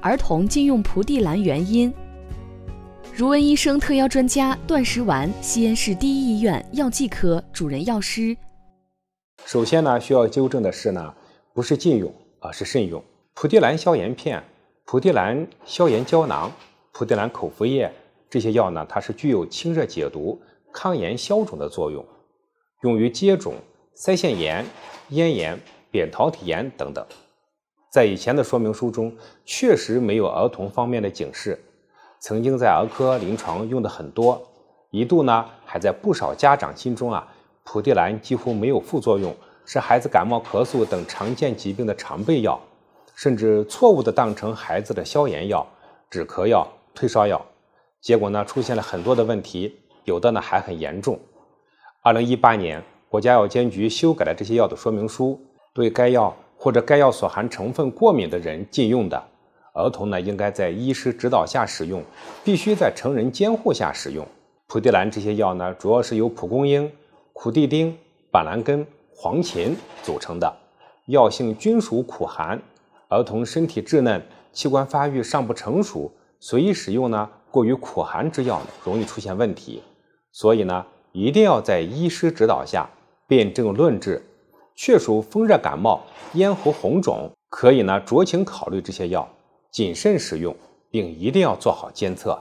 儿童禁用蒲地蓝原因？如闻医生特邀专家段石丸，西安市第一医院药剂科主任药师。首先呢，需要纠正的是呢，不是禁用啊，是慎用。蒲地蓝消炎片、蒲地蓝消炎胶囊、蒲地蓝口服液这些药呢，它是具有清热解毒、抗炎消肿的作用，用于接种、腮腺炎、咽炎、扁桃体炎等等。在以前的说明书中，确实没有儿童方面的警示。曾经在儿科临床用的很多，一度呢还在不少家长心中啊，蒲地蓝几乎没有副作用，是孩子感冒、咳嗽等常见疾病的常备药，甚至错误的当成孩子的消炎药、止咳药、退烧药，结果呢出现了很多的问题，有的呢还很严重。二零一八年，国家药监局修改了这些药的说明书，对该药。或者该药所含成分过敏的人禁用的。儿童呢，应该在医师指导下使用，必须在成人监护下使用。蒲地蓝这些药呢，主要是由蒲公英、苦地丁、板蓝根、黄芩组成的，药性均属苦寒。儿童身体稚嫩，器官发育尚不成熟，随意使用呢，过于苦寒之药容易出现问题。所以呢，一定要在医师指导下辨证论治。确属风热感冒，咽喉红肿，可以呢酌情考虑这些药，谨慎使用，并一定要做好监测。